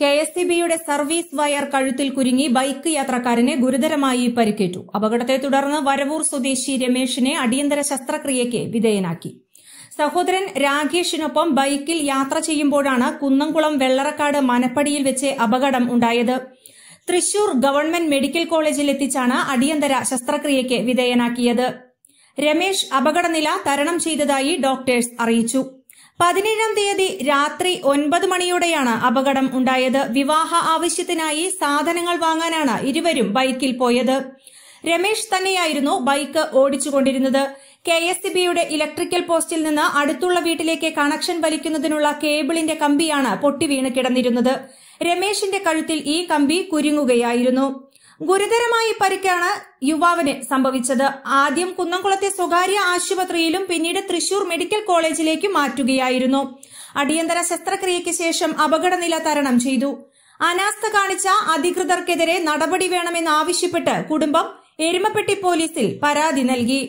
K S E ബിയുടെ service wire കഴുത്തിൽ കുരുങ്ങി ബൈക്ക് യാത്രക്കാരന് ഗുരുതരമായി പരിക്കേറ്റു അപകടത്തെ തുടർന്ന് വരവൂർ സ്വദേശി രമേഷിനെ അടിയന്തര ശസ്ത്രക്രിയയ്ക്ക് വിധേയനാക്കി സഹോദരൻ രാകേഷിനൊപ്പം ബൈക്കിൽ യാത്ര ചെയ്യുമ്പോഴാണ് കുന്നംകുളം വെള്ളറക്കാട് മനപ്പടിയിൽ വെച്ച് അപകടം ഉണ്ടായത് തൃശൂർ ഗവൺമെന്റ് മെഡിക്കൽ കോളേജിൽ എത്തിച്ചാണ് അടിയന്തര ശസ്ത്രക്രിയയ്ക്ക് വിധേയനാക്കിയത് രമേഷ് അപകടനില തരണം ചെയ്തതായി ഡോക്ടേഴ്സ് അറിയിച്ചു പതിനേഴാം തീയതി രാത്രി ഒൻപത് മണിയോടെയാണ് അപകടം ഉണ്ടായത് വിവാഹ ആവശ്യത്തിനായി സാധനങ്ങൾ വാങ്ങാനാണ് ഇരുവരും ബൈക്കിൽ പോയത് രമേശ് തന്നെയായിരുന്നു ബൈക്ക് ഓടിച്ചുകൊണ്ടിരുന്നത് കെ എസ് ബിയുടെ ഇലക്ട്രിക്കൽ പോസ്റ്റിൽ നിന്ന് അടുത്തുള്ള വീട്ടിലേക്ക് കണക്ഷൻ വലിക്കുന്നതിനുള്ള കേബിളിന്റെ കമ്പിയാണ് പൊട്ടിവീണ് കിടന്നിരുന്നത് രമേശിന്റെ കഴുത്തിൽ ഈ കമ്പി കുരുങ്ങുകയായിരുന്നു ഗുരുതരമായി പരിക്കാണ് യുവാവിന് സംഭവിച്ചത് ആദ്യം കുന്നംകുളത്തെ സ്വകാര്യ ആശുപത്രിയിലും പിന്നീട് തൃശൂർ മെഡിക്കൽ കോളേജിലേക്ക് മാറ്റുകയായിരുന്നു അടിയന്തര ശസ്ത്രക്രിയയ്ക്ക് ശേഷം അപകടനില തരണം ചെയ്തു അനാസ്ഥ കാണിച്ച അധികൃതർക്കെതിരെ നടപടി വേണമെന്നാവശ്യപ്പെട്ട് കുടുംബം എരുമപ്പെട്ടി പോലീസിൽ പരാതി നൽകി